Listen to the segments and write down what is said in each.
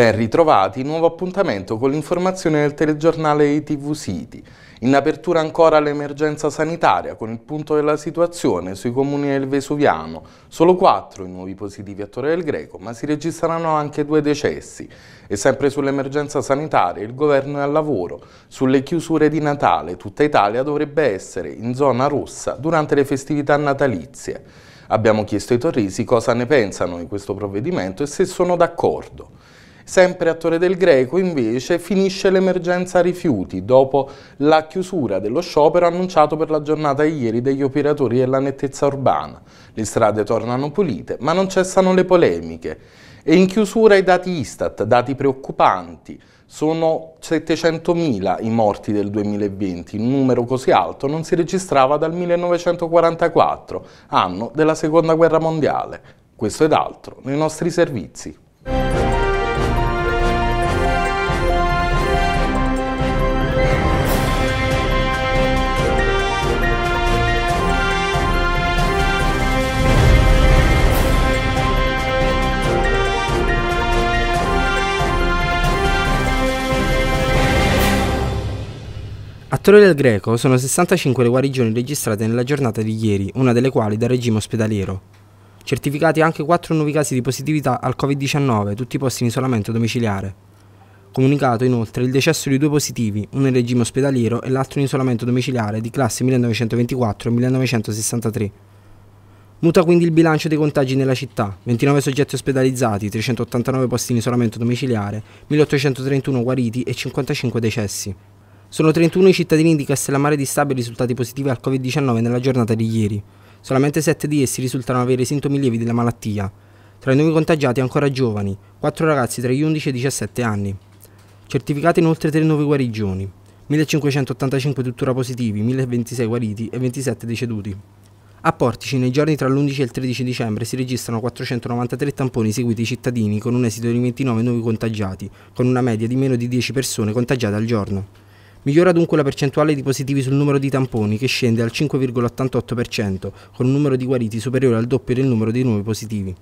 Ben ritrovati, nuovo appuntamento con l'informazione del telegiornale ITV City. In apertura ancora l'emergenza sanitaria con il punto della situazione sui comuni del Vesuviano. Solo quattro i nuovi positivi a Torre del Greco, ma si registrano anche due decessi. E sempre sull'emergenza sanitaria il governo è al lavoro. Sulle chiusure di Natale tutta Italia dovrebbe essere in zona rossa durante le festività natalizie. Abbiamo chiesto ai torrisi cosa ne pensano di questo provvedimento e se sono d'accordo. Sempre a Torre del Greco invece finisce l'emergenza rifiuti dopo la chiusura dello sciopero annunciato per la giornata ieri degli operatori della nettezza urbana. Le strade tornano pulite ma non cessano le polemiche. E in chiusura i dati Istat, dati preoccupanti. Sono 700.000 i morti del 2020, un numero così alto non si registrava dal 1944, anno della Seconda Guerra Mondiale. Questo ed altro nei nostri servizi. Torre del Greco sono 65 le guarigioni registrate nella giornata di ieri, una delle quali dal regime ospedaliero. Certificati anche 4 nuovi casi di positività al Covid-19, tutti posti in isolamento domiciliare. Comunicato inoltre il decesso di due positivi, uno in regime ospedaliero e l'altro in isolamento domiciliare di classe 1924 1963. Muta quindi il bilancio dei contagi nella città, 29 soggetti ospedalizzati, 389 posti in isolamento domiciliare, 1831 guariti e 55 decessi. Sono 31 i cittadini di Castellammare di Stabio risultati positivi al Covid-19 nella giornata di ieri. Solamente 7 di essi risultano avere sintomi lievi della malattia. Tra i nuovi contagiati ancora giovani, 4 ragazzi tra gli 11 e i 17 anni. Certificate inoltre 3 nuove guarigioni, 1585 tuttora positivi, 1026 guariti e 27 deceduti. A Portici, nei giorni tra l'11 e il 13 dicembre, si registrano 493 tamponi eseguiti ai cittadini con un esito di 29 nuovi contagiati, con una media di meno di 10 persone contagiate al giorno. Migliora dunque la percentuale di positivi sul numero di tamponi, che scende al 5,88%, con un numero di guariti superiore al doppio del numero dei nuovi positivi.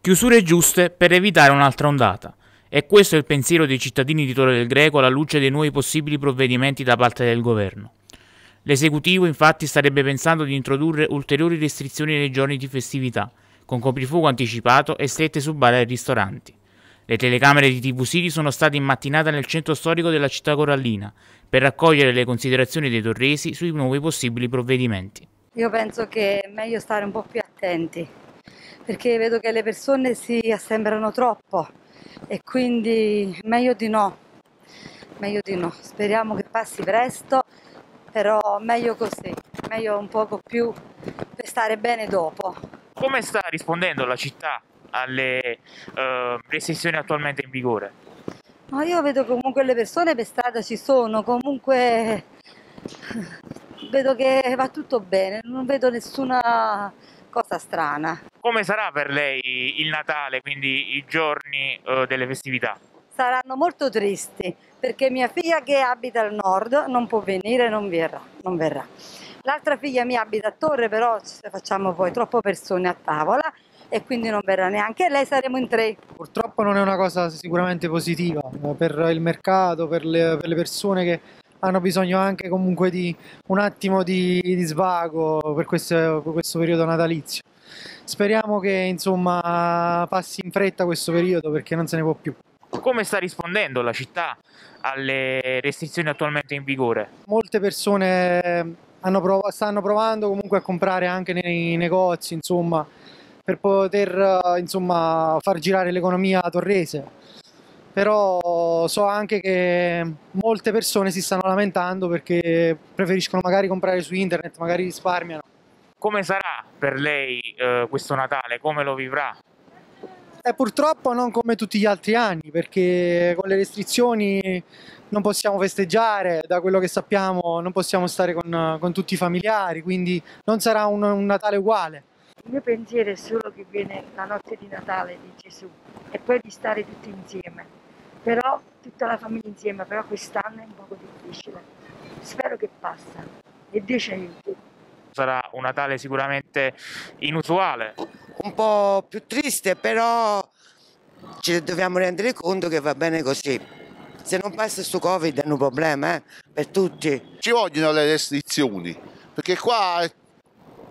Chiusure giuste per evitare un'altra ondata. E questo è il pensiero dei cittadini di Torre del Greco alla luce dei nuovi possibili provvedimenti da parte del governo. L'esecutivo infatti starebbe pensando di introdurre ulteriori restrizioni nei giorni di festività, con coprifuoco anticipato e strette su bar e ristoranti. Le telecamere di TV Siri sono state in mattinata nel centro storico della città corallina per raccogliere le considerazioni dei torresi sui nuovi possibili provvedimenti. Io penso che è meglio stare un po' più attenti perché vedo che le persone si assembrano troppo e quindi meglio di no, meglio di no. Speriamo che passi presto, però meglio così, meglio un poco più per stare bene dopo. Come sta rispondendo la città alle uh, restrizioni attualmente in vigore? Ma io vedo comunque le persone per strada ci sono, comunque vedo che va tutto bene, non vedo nessuna cosa strana. Come sarà per lei il Natale, quindi i giorni uh, delle festività? Saranno molto tristi perché mia figlia che abita al nord non può venire, non verrà. Non verrà. L'altra figlia mia abita a Torre, però facciamo poi troppe persone a tavola e quindi non verrà neanche lei, saremo in tre. Purtroppo non è una cosa sicuramente positiva eh, per il mercato, per le, per le persone che hanno bisogno anche comunque di un attimo di, di svago per questo, per questo, periodo natalizio. Speriamo che insomma passi in fretta questo periodo perché non se ne può più. Come sta rispondendo la città alle restrizioni attualmente in vigore? Molte persone prov stanno provando comunque a comprare anche nei negozi, insomma, per poter eh, insomma, far girare l'economia torrese. Però so anche che molte persone si stanno lamentando perché preferiscono magari comprare su internet, magari risparmiano. Come sarà per lei eh, questo Natale? Come lo vivrà? Eh, purtroppo non come tutti gli altri anni, perché con le restrizioni non possiamo festeggiare, da quello che sappiamo non possiamo stare con, con tutti i familiari, quindi non sarà un, un Natale uguale. Il mio pensiero è solo che viene la notte di Natale di Gesù e poi di stare tutti insieme, però tutta la famiglia insieme, però quest'anno è un po' difficile. Spero che passa e Dio ci aiuti sarà un Natale sicuramente inusuale, un po' più triste, però ci dobbiamo rendere conto che va bene così. Se non passa questo Covid è un problema eh, per tutti. Ci vogliono le restrizioni, perché qua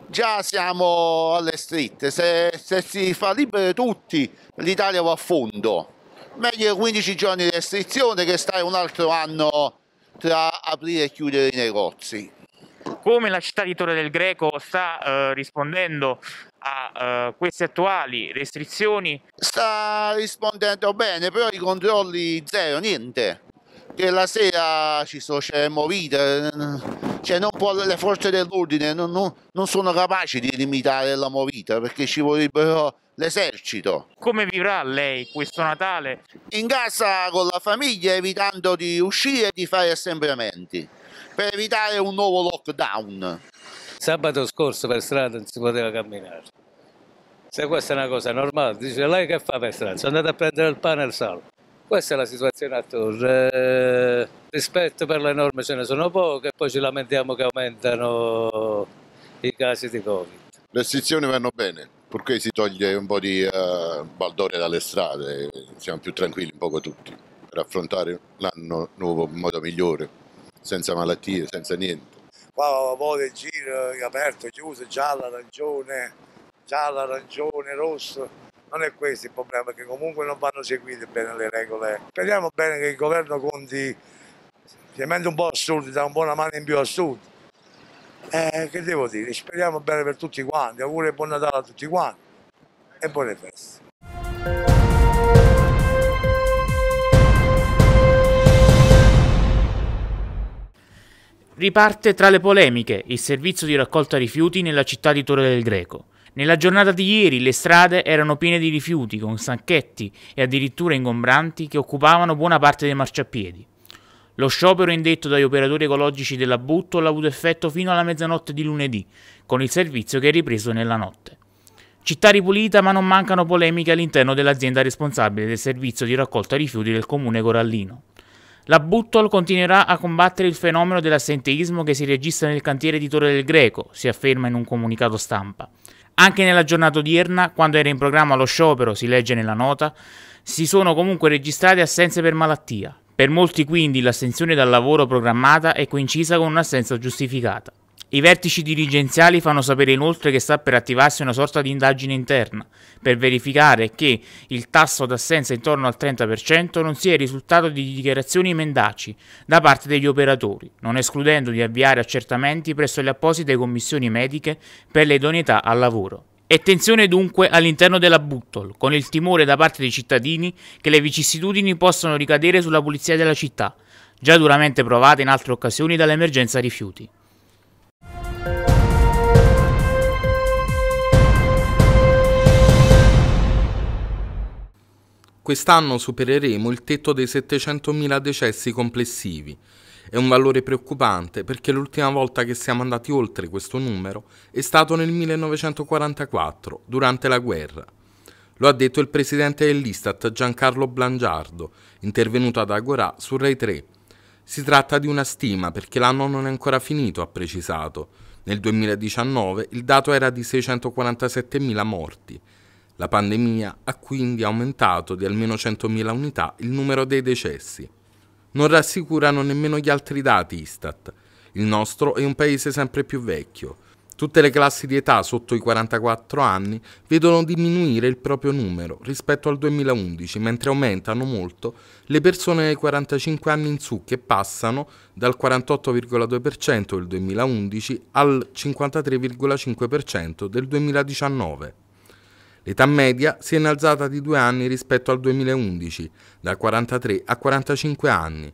già siamo alle strette, se, se si fa libero tutti l'Italia va a fondo. Meglio 15 giorni di restrizione che stare un altro anno tra aprire e chiudere i negozi come la città di Torre del Greco sta eh, rispondendo a eh, queste attuali restrizioni? Sta rispondendo bene, però i controlli zero, niente. Che la sera ci sono, c'è movita, cioè può, le forze dell'ordine non, non, non sono capaci di limitare la movita perché ci vorrebbero l'esercito. Come vivrà lei questo Natale? In casa con la famiglia evitando di uscire e di fare assembramenti per evitare un nuovo lockdown. Sabato scorso per strada non si poteva camminare. Se questa è una cosa normale, dice lei che fa per strada? Sono andato a prendere il pane e il sale. Questa è la situazione attorno. Eh, rispetto per le norme ce ne sono poche, poi ci lamentiamo che aumentano i casi di Covid. Le restrizioni vanno bene perché si toglie un po' di uh, eh, baldoria dalle strade, siamo più tranquilli un poco tutti per affrontare l'anno nuovo in modo migliore, senza malattie, senza niente. Qua a volte giro aperto, chiuso, gialla, arancione, gialla, arancione, rosso non è questo il problema, perché comunque non vanno seguite bene le regole. Speriamo bene che il governo conti, ovviamente un po' a sud, dà un po' mano in più a sud, eh, che devo dire? Speriamo bene per tutti quanti. Auguri e buon Natale a tutti quanti e buone feste. Riparte tra le polemiche il servizio di raccolta rifiuti nella città di Torre del Greco. Nella giornata di ieri le strade erano piene di rifiuti con sacchetti e addirittura ingombranti che occupavano buona parte dei marciapiedi. Lo sciopero indetto dagli operatori ecologici della Buttola ha avuto effetto fino alla mezzanotte di lunedì, con il servizio che è ripreso nella notte. Città ripulita, ma non mancano polemiche all'interno dell'azienda responsabile del servizio di raccolta rifiuti del comune Corallino. La Buttol continuerà a combattere il fenomeno dell'assenteismo che si registra nel cantiere di Torre del Greco, si afferma in un comunicato stampa. Anche nella giornata odierna, quando era in programma lo sciopero, si legge nella nota, si sono comunque registrate assenze per malattia. Per molti quindi l'assenzione dal lavoro programmata è coincisa con un'assenza giustificata. I vertici dirigenziali fanno sapere inoltre che sta per attivarsi una sorta di indagine interna per verificare che il tasso d'assenza intorno al 30% non sia il risultato di dichiarazioni mendaci da parte degli operatori, non escludendo di avviare accertamenti presso le apposite commissioni mediche per l'idoneità al lavoro. È tensione dunque all'interno della Butthole, con il timore da parte dei cittadini che le vicissitudini possano ricadere sulla pulizia della città, già duramente provata in altre occasioni dall'emergenza rifiuti. Quest'anno supereremo il tetto dei 700.000 decessi complessivi, è un valore preoccupante perché l'ultima volta che siamo andati oltre questo numero è stato nel 1944, durante la guerra. Lo ha detto il presidente dell'Istat Giancarlo Blangiardo, intervenuto ad Agorà su Rai 3. Si tratta di una stima perché l'anno non è ancora finito, ha precisato. Nel 2019 il dato era di 647.000 morti. La pandemia ha quindi aumentato di almeno 100.000 unità il numero dei decessi non rassicurano nemmeno gli altri dati Istat. Il nostro è un paese sempre più vecchio. Tutte le classi di età sotto i 44 anni vedono diminuire il proprio numero rispetto al 2011, mentre aumentano molto le persone ai 45 anni in su che passano dal 48,2% del 2011 al 53,5% del 2019. L'età media si è innalzata di due anni rispetto al 2011, da 43 a 45 anni.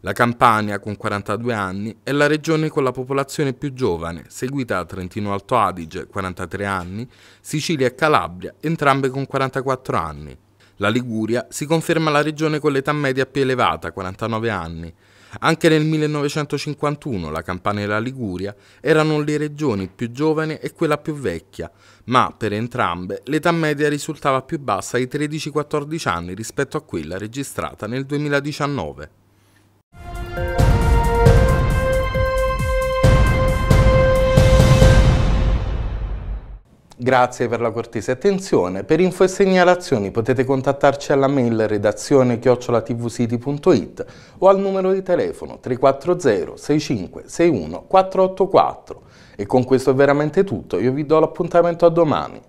La Campania, con 42 anni, è la regione con la popolazione più giovane, seguita da Trentino Alto Adige, 43 anni, Sicilia e Calabria, entrambe con 44 anni. La Liguria si conferma la regione con l'età media più elevata, 49 anni, anche nel 1951 la Campania e la Liguria erano le regioni più giovani e quella più vecchia, ma per entrambe l'età media risultava più bassa ai 13-14 anni rispetto a quella registrata nel 2019. Grazie per la cortese attenzione. Per info e segnalazioni potete contattarci alla mail redazione chiocciolatvcity.it o al numero di telefono 340 65 61 484. E con questo è veramente tutto, io vi do l'appuntamento a domani.